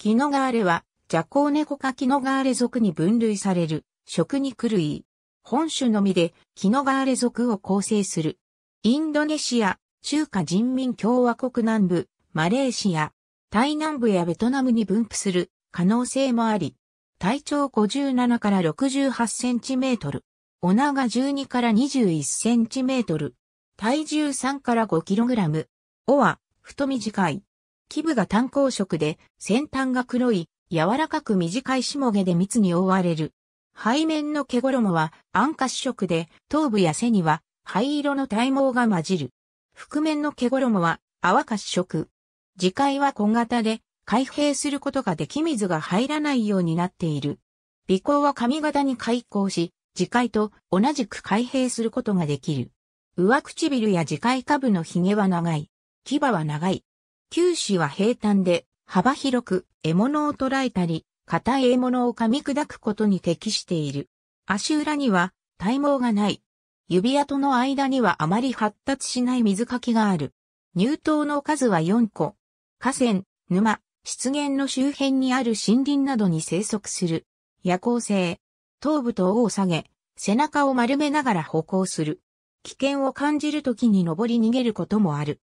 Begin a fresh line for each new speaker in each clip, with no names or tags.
キノガーレは、ジャコウネコかキノガーレ属に分
類される、食肉類。本種のみで、キノガーレ属を構成する。インドネシア、中華人民共和国南部、マレーシア、タイ南部やベトナムに分布する可能性もあり、体長57から68センチメートル、お長12から21センチメートル、体重3から5キログラム、尾は太短い。基部が単行色で、先端が黒い、柔らかく短い下毛で密に覆われる。背面の毛衣は暗褐色で、頭部や背には灰色の体毛が混じる。覆面の毛衣は泡褐色。磁界は小型で、開閉することができ水が入らないようになっている。尾行は髪型に開口し、磁界と同じく開閉することができる。上唇や磁界下部の髭は長い。牙は長い。九死は平坦で、幅広く獲物を捕らえたり、硬い獲物を噛み砕くことに適している。足裏には体毛がない。指跡の間にはあまり発達しない水かきがある。乳頭の数は4個。河川、沼、湿原の周辺にある森林などに生息する。夜行性。頭部と尾を下げ、背中を丸めながら歩行する。危険を感じるときに登り逃げることもある。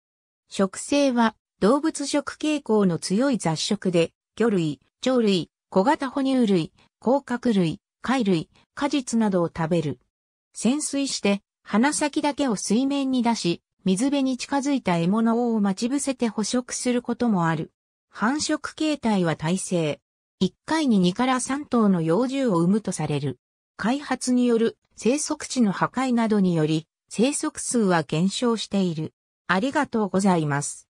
植生は動物食傾向の強い雑食で、魚類、鳥類、小型哺乳類、甲殻類、貝類、果実などを食べる。潜水して、鼻先だけを水面に出し、水辺に近づいた獲物を待ち伏せて捕食することもある。繁殖形態は耐性。1回に2から3頭の幼獣を産むとされる。開発による生息地の破壊などにより、生息
数は減少している。ありがとうございます。